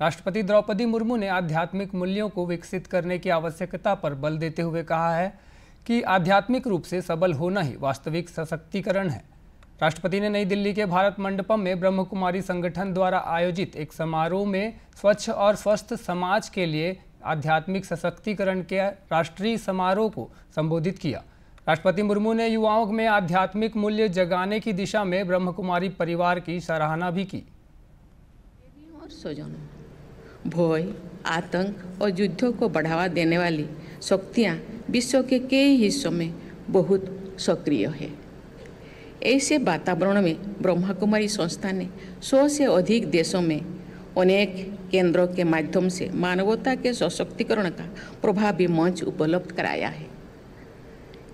राष्ट्रपति द्रौपदी मुर्मू ने आध्यात्मिक मूल्यों को विकसित करने की आवश्यकता पर बल देते हुए कहा है कि आध्यात्मिक रूप से सबल होना ही वास्तविक सशक्तिकरण है राष्ट्रपति ने नई दिल्ली के भारत मंडपम में ब्रह्म कुमारी संगठन द्वारा आयोजित एक समारोह में स्वच्छ और स्वस्थ समाज के लिए आध्यात्मिक सशक्तिकरण के राष्ट्रीय समारोह को संबोधित किया राष्ट्रपति मुर्मू ने युवाओं में आध्यात्मिक मूल्य जगाने की दिशा में कुमारी परिवार की सराहना भी की और भय आतंक और युद्धों को बढ़ावा देने वाली शक्तियाँ विश्व के कई हिस्सों में बहुत सक्रिय है ऐसे वातावरण में ब्रह्मा कुमारी संस्था ने सौ से अधिक देशों में अनेक केंद्रों के माध्यम से मानवता के सशक्तिकरण का प्रभावी मंच उपलब्ध कराया है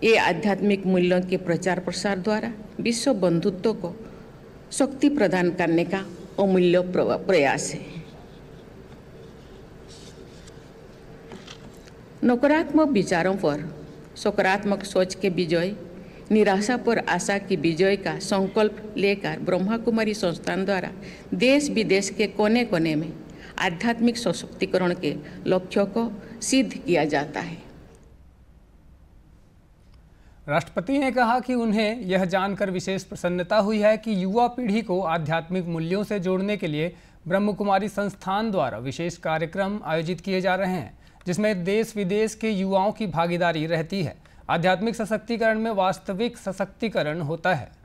ये आध्यात्मिक मूल्यों के प्रचार प्रसार द्वारा विश्व बंधुत्व को शक्ति प्रदान करने का अमूल्य प्रयास है नकारात्मक विचारों पर सकारात्मक सोच के विजय निराशा पर आशा की विजय का संकल्प लेकर ब्रह्मा कुमारी संस्थान द्वारा देश विदेश के कोने कोने में आध्यात्मिक सशक्तिकरण के लक्ष्यों को सिद्ध किया जाता है राष्ट्रपति ने कहा कि उन्हें यह जानकर विशेष प्रसन्नता हुई है कि युवा पीढ़ी को आध्यात्मिक मूल्यों से जोड़ने के लिए ब्रह्म कुमारी संस्थान द्वारा विशेष कार्यक्रम आयोजित किए जा रहे हैं जिसमें देश विदेश के युवाओं की भागीदारी रहती है आध्यात्मिक सशक्तिकरण में वास्तविक सशक्तिकरण होता है